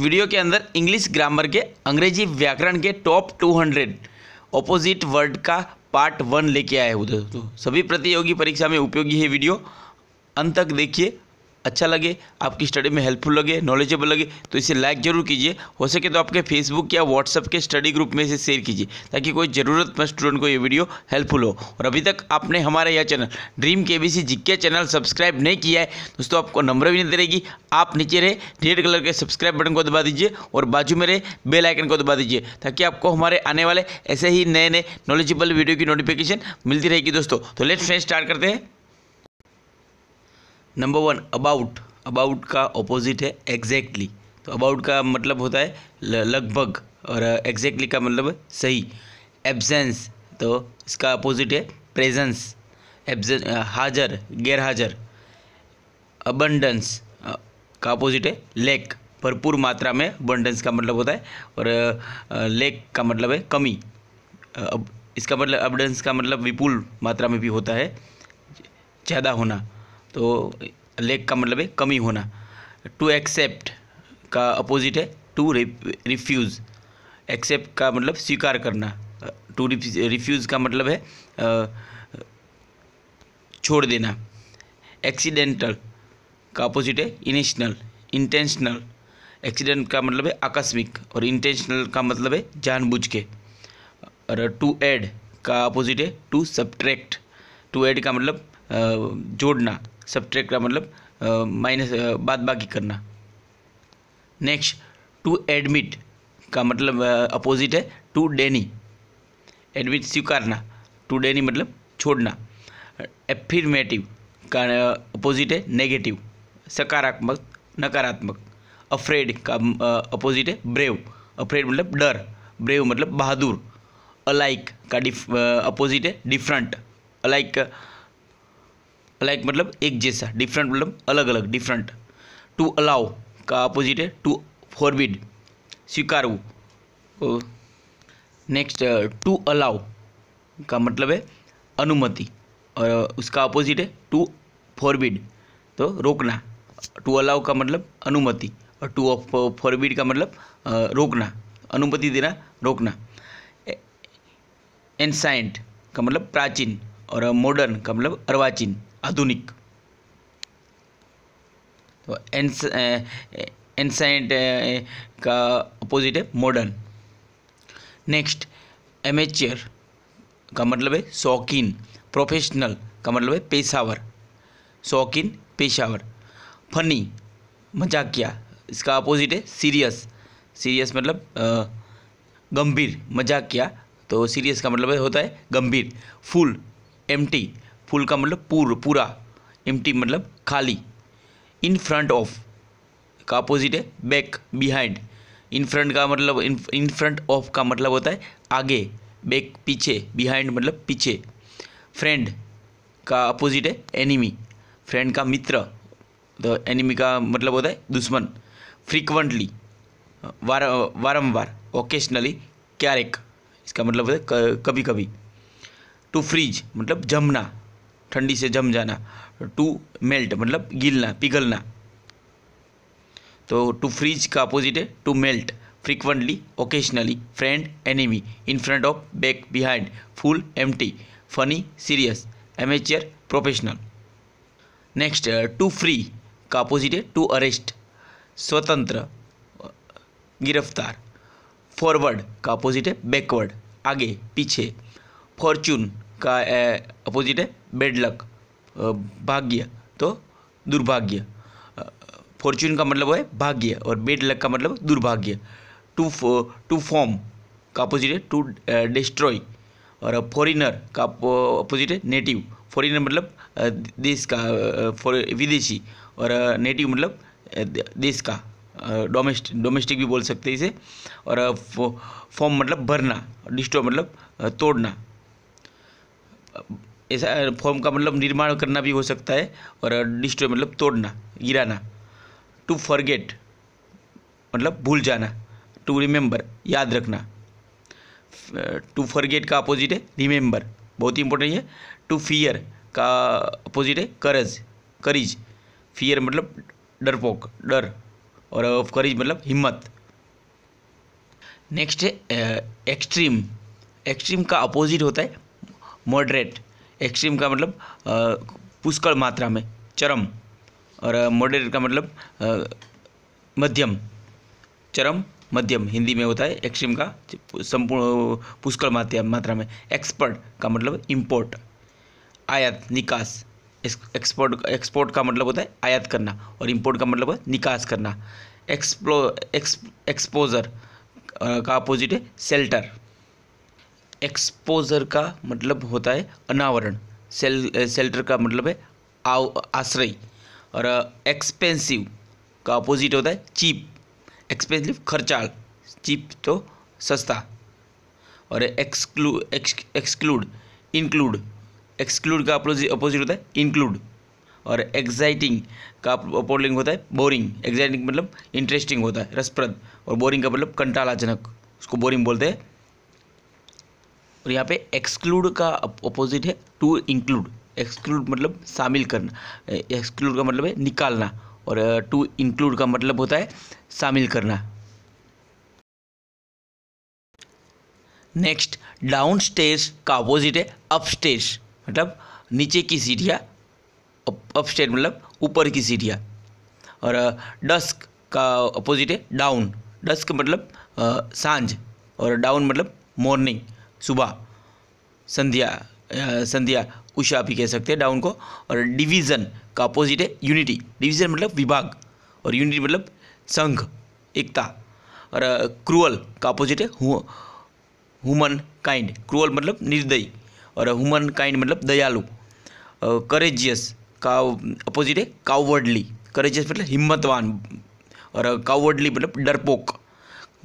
Video के अंदर English grammar के अंग्रेजी व्याकरण के टॉप 200 ऑपोजिट वर्ड का पार्ट वन लेके आए हुए दोस्तों सभी प्रतियोगी परीक्षा में उपयोगी है वीडियो अंत तक देखिए अच्छा लगे आपकी स्टडी में हेल्पफुल लगे नॉलेजेबल लगे तो इसे लाइक ज़रूर कीजिए हो सके तो आपके फेसबुक या व्हाट्सअप के स्टडी ग्रुप में इसे शेयर कीजिए ताकि कोई ज़रूरतमंद स्टूडेंट को ये वीडियो हेल्पफुल हो और अभी तक आपने हमारा यह चैनल ड्रीम के बी जिक्के चैनल सब्सक्राइब नहीं किया है दोस्तों आपको नंबर भी नहीं दे रहेगी आप नीचे रहे रेड कलर के सब्सक्राइब बटन को दबा दीजिए और बाजू में रहे बेल आइकन को दबा दीजिए ताकि आपको हमारे आने वाले ऐसे ही नए नए नॉलेजेबल वीडियो की नोटिफिकेशन मिलती रहेगी दोस्तों तो लेट फ्रेंड स्टार्ट करते हैं नंबर वन अबाउट अबाउट का ऑपोजिट है एग्जैक्टली exactly. तो अबाउट का मतलब होता है लगभग और एग्जैक्टली uh, exactly का मतलब सही एब्सेंस तो इसका अपोजिट है प्रेजेंस एब्जें uh, हाजर गैर हाजर अबंडंस का अपोजिट है लेक भरपूर मात्रा में अबंडंस का मतलब होता है और लेक uh, का मतलब है कमी अब इसका मतलब अबडेंस का मतलब विपुल मात्रा में भी होता है ज़्यादा होना तो लेक का मतलब है कमी होना टू एक्सेप्ट का अपोजिट है टू रिफ्यूज़ एक्सेप्ट का मतलब स्वीकार करना टू रिफ्यूज़ का मतलब है छोड़ देना एक्सीडेंटल का अपोजिट है इनिशनल इंटेंशनल एक्सीडेंट का मतलब है आकस्मिक और इंटेंशनल का मतलब है जानबूझ के और टू एड का अपोजिट है टू सब्ट्रैक्ट टू एड का मतलब जोड़ना सब्ट्रैक्ट का मतलब माइनस बाद बाकी करना नेक्स्ट टू एडमिट का मतलब अपोजिट है टू डेनी एडमिट स्वीकारना टू डेनी मतलब छोड़ना एफिर्मेटिव का अपोजिट है नेगेटिव सकारात्मक नकारात्मक अफ्रेड का अपोजिट है ब्रेव अफ्रेड मतलब डर ब्रेव मतलब बहादुर अलाइक का डिफ अपोजिट है डिफरेंट अलाइक का लाइक मतलब एक जैसा डिफरेंट मतलब अलग अलग डिफरेंट टू अलाउ का अपोजिट है टू फॉरबिड स्वीकार नेक्स्ट टू अलाउ का मतलब है अनुमति और uh, उसका अपोजिट है टू फॉरबिड तो रोकना टू अलाउ का मतलब अनुमति और टू फॉरबिड uh, का मतलब uh, रोकना अनुमति देना रोकना एनसाइंट का मतलब प्राचीन और मॉडर्न का मतलब अर्वाचीन आधुनिक तो एंसेंट का अपोजिट है मॉडर्न नेक्स्ट एमेचर का मतलब है शौकीन प्रोफेशनल का मतलब है पेशावर शौकीन पेशावर फनी मजाकिया इसका अपोजिट है सीरियस सीरियस मतलब गंभीर मजाकिया तो सीरियस का मतलब होता है गंभीर फुल एम्प्टी फुल का मतलब पूर्व पूरा एम्प्टी मतलब खाली इन फ्रंट ऑफ का अपोजिट है बैक बिहाइंड इन फ्रंट का मतलब इन फ्रंट ऑफ का मतलब होता है आगे बैक पीछे बिहाइंड मतलब पीछे फ्रेंड का अपोजिट है एनिमी फ्रेंड का मित्र तो एनिमी का मतलब होता है दुश्मन फ्रीक्वेंटली वार वारंबार ओकेशनली क्यारेक इसका मतलब होता है कभी कभी टू फ्रीज मतलब जमना ठंडी से जम जाना टू मेल्ट मतलब गिलना पिघलना तो टू फ्रीज का अपोजिट है to melt frequently occasionally friend enemy in front of back behind full empty funny serious amateur professional next to free का अपोजिट है टू अरेस्ट स्वतंत्र गिरफ्तार फॉरवर्ड का अपोजिट है बैकवर्ड आगे पीछे फॉर्चून का अपोजिट है बेड लक भाग्य तो दुर्भाग्य फॉर्च्यून का मतलब है भाग्य और बेड लक का मतलब दुर्भाग्य टू टू फॉर्म का अपोजिट है टू डिस्ट्रॉय और फॉरिनर का अपोजिट है नेटिव फॉरिनर मतलब देश का विदेशी और नेटिव मतलब देश का डोमेस्टिक डोमेस्टिक भी बोल सकते हैं इसे और फॉर्म मतलब भरना डिस्ट्रॉय मतलब तोड़ना ऐसा फॉर्म का मतलब निर्माण करना भी हो सकता है और डिस्ट्रॉय मतलब तोड़ना गिराना टू फॉरगेट मतलब भूल जाना टू रिमेंबर याद रखना टू फॉरगेट का अपोजिट है रिमेंबर बहुत ही इंपॉर्टेंट है टू फियर का अपोजिट है करज करीज फियर मतलब डरपोक डर और करीज मतलब हिम्मत नेक्स्ट है एक्सट्रीम एक्सट्रीम का अपोजिट होता है मॉडरेट एक्सट्रीम का मतलब पुष्कल मात्रा में चरम और मॉडरेट का मतलब मध्यम चरम मध्यम हिंदी में होता है एक्सट्रीम का संपूर्ण पुष्कल मात्रा में एक्सपर्ट का मतलब इम्पोर्ट आयात निकास एक्सपोर्ट एक्सपोर्ट का मतलब होता है आयात करना और इम्पोर्ट का मतलब है निकास करना एक्सप्लो एक्स एक्सपोजर का अपोजिट है सेल्टर एक्सपोजर का मतलब होता है अनावरण सेल सेल्टर का मतलब है आश्रय और एक्सपेंसिव का अपोजिट होता है चीप एक्सपेंसिव खर्चाल चीप तो सस्ता और एक्सक्लू एक्सक्लूड इंक्लूड एक्सक्लूड का अपोजिट होता है इंक्लूड और एक्साइटिंग का अपोलिंग होता है बोरिंग एक्साइटिंग मतलब इंटरेस्टिंग होता है रसप्रद और बोरिंग का मतलब कंटालाजनक उसको बोरिंग बोलते हैं और यहाँ पे एक्सक्लूड का अपोजिट है टू इंक्लूड एक्सक्लूड मतलब शामिल करना एक्सक्लूड का मतलब है निकालना और टू इंक्लूड का मतलब होता है शामिल करना नेक्स्ट डाउन स्टेज का अपोजिट है अप स्टेज मतलब नीचे की सीढ़ियाँ अप स्टेज मतलब ऊपर की सीढ़ियाँ और डस्क का अपोजिट है डाउन डस्क मतलब सांझ और डाउन मतलब मॉर्निंग सुबह संध्या संध्या उषा भी कह सकते हैं डाउन को और डिवीज़न का अपोजिट है यूनिटी डिवीज़न मतलब विभाग और यूनिटी मतलब संघ एकता और क्रूअल का अपोजिट है हुमन काइंड क्रूअल मतलब निर्दयी और ह्यूमन काइंड मतलब दयालु करेजियस का अपोजिट है कावर्डली करेजियस मतलब हिम्मतवान और कावर्डली मतलब डरपोक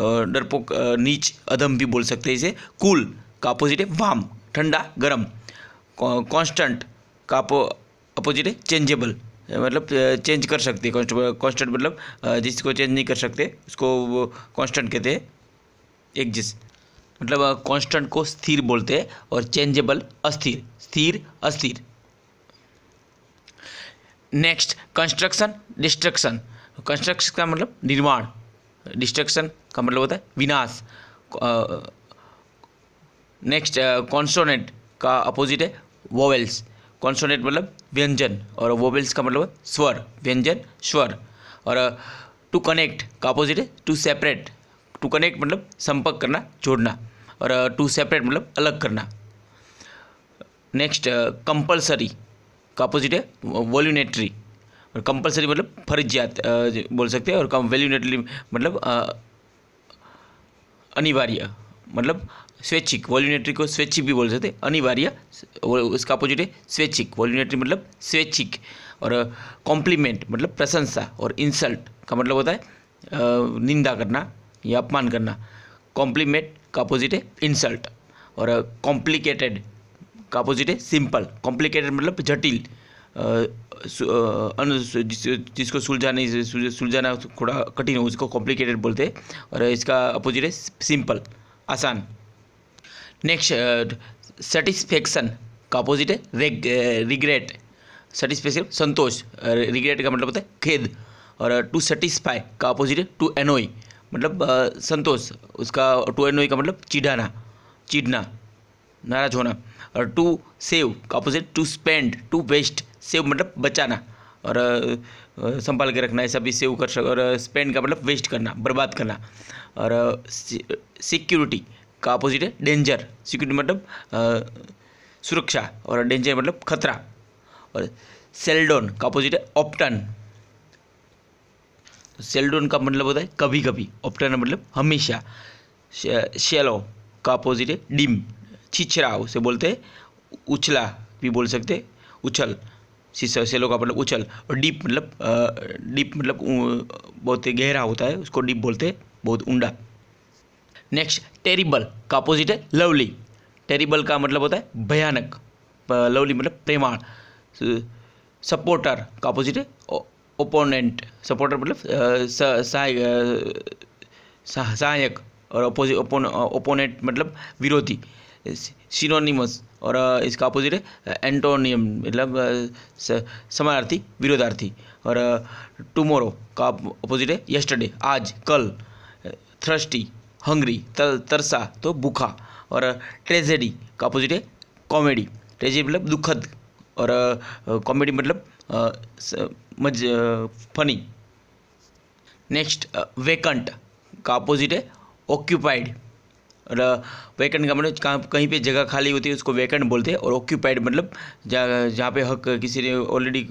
डरपोक नीच अधम भी बोल सकते हैं इसे कूल का अपोजिट है वाम ठंडा गर्म कांस्टेंट का अपोजिट है चेंजेबल मतलब चेंज कर सकते हैं कॉन्स्टेंट मतलब जिसको चेंज नहीं कर सकते उसको कॉन्स्टेंट कहते हैं एक जिस मतलब कांस्टेंट को स्थिर बोलते हैं और चेंजेबल अस्थिर स्थिर अस्थिर नेक्स्ट कंस्ट्रक्शन डिस्ट्रक्शन कंस्ट्रक्शन का मतलब निर्माण डिस्ट्रक्शन का मतलब होता है विनाश नेक्स्ट कॉन्सोनेंट का अपोजिट है वोवेल्स कॉन्सोनेंट मतलब व्यंजन और वोवेल्स का मतलब स्वर व्यंजन स्वर और टू कनेक्ट का अपोजिट है टू सेपरेट टू कनेक्ट मतलब संपर्क करना जोड़ना और टू सेपरेट मतलब अलग करना नेक्स्ट कंपलसरी का अपोजिट है वॉल्यूनेटरी और कंपलसरी मतलब फर्जियात बोल सकते हैं और कम वेल्यूनेटली मतलब अनिवार्य मतलब स्वैच्छिक वॉल्यूनेटरी को स्वैच्छिक भी बोल सकते अनिवार्य उसका अपोजिट है स्वैच्छिक वॉल्यूनेटरी मतलब स्वैच्छिक और कॉम्प्लीमेंट मतलब प्रशंसा और इंसल्ट का मतलब होता है निंदा करना या अपमान करना कॉम्प्लीमेंट का अपोजिट है इंसल्ट और कॉम्प्लिकेटेड का अपोजिट है सिंपल कॉम्प्लिकेटेड मतलब जटिल अनु जिसको सुलझाने सुलझाना थोड़ा कठिन हो उसको कॉम्प्लिकेटेड बोलते हैं और इसका अपोजिट है सिंपल आसान नेक्स्ट सेटिस्फेक्शन का अपोजिट है रेग रिग्रेट सेटिस्फेक्शन संतोष रिग्रेट का मतलब होता है खेद और टू सेटिस्फाई का अपोजिट है टू एनोई मतलब संतोष उसका टू एनोई का मतलब चिढ़ाना चिढ़ना नाराज होना और टू सेव का opposite to spend to waste save मतलब बचाना और संभाल के रखना ऐसा भी सेव कर सक और स्पेंड का मतलब वेस्ट करना बर्बाद करना और सिक्योरिटी का अपोजिट है डेंजर सिक्योरिटी मतलब सुरक्षा और डेंजर मतलब खतरा और सेल्डोन का अपोजिट है ऑप्टन सेल्डोन तो का मतलब होता है कभी कभी ऑप्टन मतलब हमेशा शेलो का अपोजिट है डिम छिछरा उसे बोलते हैं उछला भी बोल सकते उछल सीसा सेलो का मतलब उछल और डीप मतलब डीप मतलब बहुत गहरा होता है उसको डीप बोलते हैं बहुत ऊंडा नेक्स्ट टेरिबल का अपोजिट है लवली टेरिबल का मतलब होता है भयानक लवली मतलब प्रेमाण सपोर्टर का अपोजिट है ओपोनेंट सपोर्टर मतलब सहायक सहायक और अपोजिट ओपोनेंट मतलब विरोधी सिनोनिमस और इसका अपोजिट है एंटोनियम मतलब समानार्थी विरोधार्थी और टुमोरो का अपोजिट है यस्टरडे आज कल थ्रस्टी हंगरी तर, तरसा तो भूखा और ट्रेजेडी का अपोजिट है कॉमेडी ट्रेजेडी मतलब दुखद और कॉमेडी मतलब मज फनी नेक्स्ट वेकंट का अपोजिट है ऑक्यूपाइड वैकेंट का मतलब कहीं पे जगह खाली होती है उसको वैकेंट बोलते हैं और ऑक्यूपाइड मतलब जहाँ पे हक किसी ने ऑलरेडी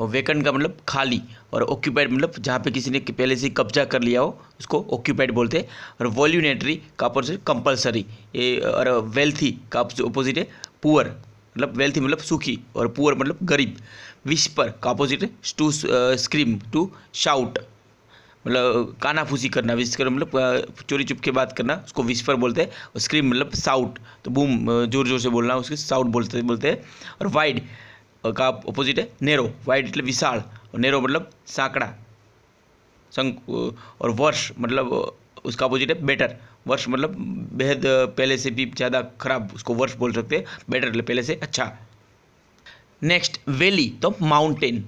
और वेकेंट का मतलब खाली और ऑक्यूपाइड मतलब जहाँ पे किसी ने पहले से कब्जा कर लिया हो उसको ऑक्यूपाइड बोलते हैं और वॉल्यूनेटरी का अपोजिट कंपलसरी ये और वेल्थी का अपोजिट है पुअर मतलब वेल्थी मतलब सुखी और पुअर मतलब गरीब विस्पर का अपोजिट है टू स्क्रीम टू शाउट मतलब कानाफूसी करना विस्कर मतलब चोरी चुप के बात करना उसको विस्फर बोलते हैं स्क्रीम मतलब साउट तो बूम जोर जोर से बोलना उसके साउट बोलते बोलते हैं और वाइड का ऑपोजिट है नेरो वाइड मतलब विशाल और नेरो मतलब सांकड़ा शंकु और वर्ष मतलब उसका अपोजिट है बेटर वर्ष मतलब बेहद पहले से भी ज़्यादा खराब उसको वर्ष बोल सकते हैं बेटर पहले से अच्छा नेक्स्ट वैली तो माउंटेन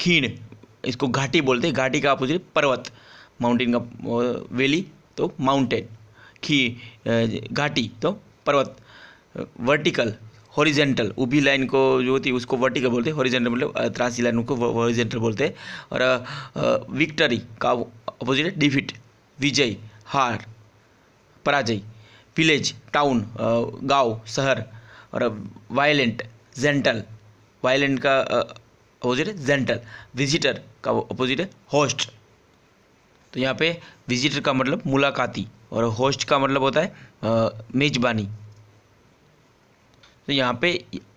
खीण इसको घाटी बोलते हैं घाटी का अपोजिट पर्वत माउंटेन का वैली तो माउंटेन खी घाटी तो पर्वत वर्टिकल हॉरिजेंटल ऊबी लाइन को जो होती है उसको वर्टिकल बोलते हैं हॉरिजेंटल मतलब त्रासी लाइन को हॉरिजेंटल बोलते हैं और विक्टरी का अपोजिट है डिफिट विजय हार पराजय विलेज टाउन गांव शहर और वायलेंट जेंटल वायलेंट का अपोजिट है जेंटर विजिटर का अपोजिट है होस्ट तो यहाँ पे विजिटर का मतलब मुलाकाती और होस्ट का मतलब होता है मेजबानी तो यहाँ पे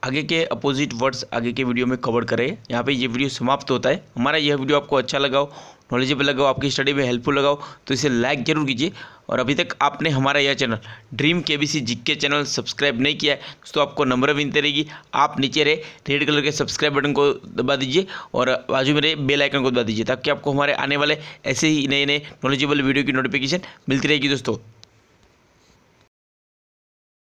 आगे के अपोजिट वर्ड्स आगे के वीडियो में कवर करें यहाँ पे ये वीडियो समाप्त होता है हमारा यह वीडियो आपको अच्छा लगा हो नॉलेजेबल लगा हो आपकी स्टडी में हेल्पफुल लगा हो तो इसे लाइक जरूर कीजिए और अभी तक आपने हमारा यह चैनल ड्रीम के बी सी के चैनल सब्सक्राइब नहीं किया है तो आपको नंबर मिलते रहेगी आप नीचे रहे रेड कलर के सब्सक्राइब बटन को दबा दीजिए और बाजू में रहे बेल आइकन को दबा दीजिए ताकि आपको हमारे आने वाले ऐसे ही नए नए नॉलेजेबल वीडियो की नोटिफिकेशन मिलती रहेगी दोस्तों